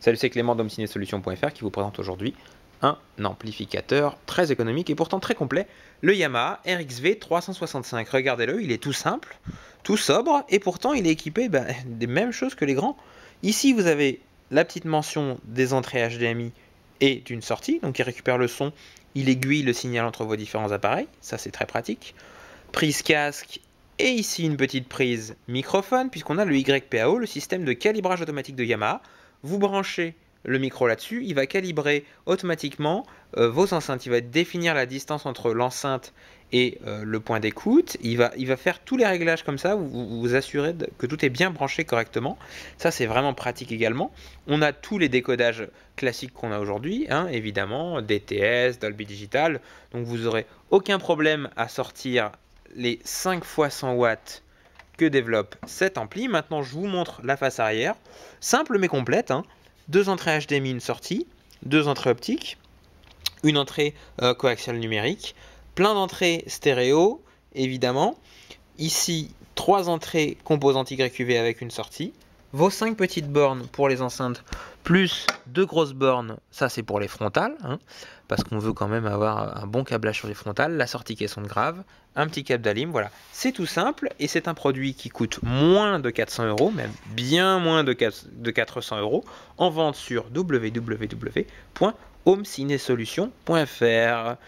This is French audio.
Salut, c'est Clément d'homecinesolution.fr qui vous présente aujourd'hui un amplificateur très économique et pourtant très complet, le Yamaha RXV 365. Regardez-le, il est tout simple, tout sobre et pourtant il est équipé ben, des mêmes choses que les grands. Ici, vous avez la petite mention des entrées HDMI et d'une sortie, donc il récupère le son, il aiguille le signal entre vos différents appareils, ça c'est très pratique. Prise casque et ici une petite prise microphone puisqu'on a le YPAO, le système de calibrage automatique de Yamaha vous branchez le micro là-dessus, il va calibrer automatiquement euh, vos enceintes, il va définir la distance entre l'enceinte et euh, le point d'écoute, il va, il va faire tous les réglages comme ça, vous vous assurez que tout est bien branché correctement, ça c'est vraiment pratique également, on a tous les décodages classiques qu'on a aujourd'hui, hein, évidemment, DTS, Dolby Digital, donc vous aurez aucun problème à sortir les 5 x 100 watts que développe cet ampli. Maintenant, je vous montre la face arrière, simple mais complète. Hein. Deux entrées HDMI, une sortie, deux entrées optiques, une entrée euh, coaxiale numérique, plein d'entrées stéréo, évidemment. Ici, trois entrées composantes YQV avec une sortie, vos 5 petites bornes pour les enceintes, plus deux grosses bornes, ça c'est pour les frontales, hein, parce qu'on veut quand même avoir un bon câblage sur les frontales, la sortie caisson de grave, un petit câble d'alim, voilà. C'est tout simple, et c'est un produit qui coûte moins de 400 euros, même bien moins de, de 400 euros, en vente sur www.homecinesolution.fr.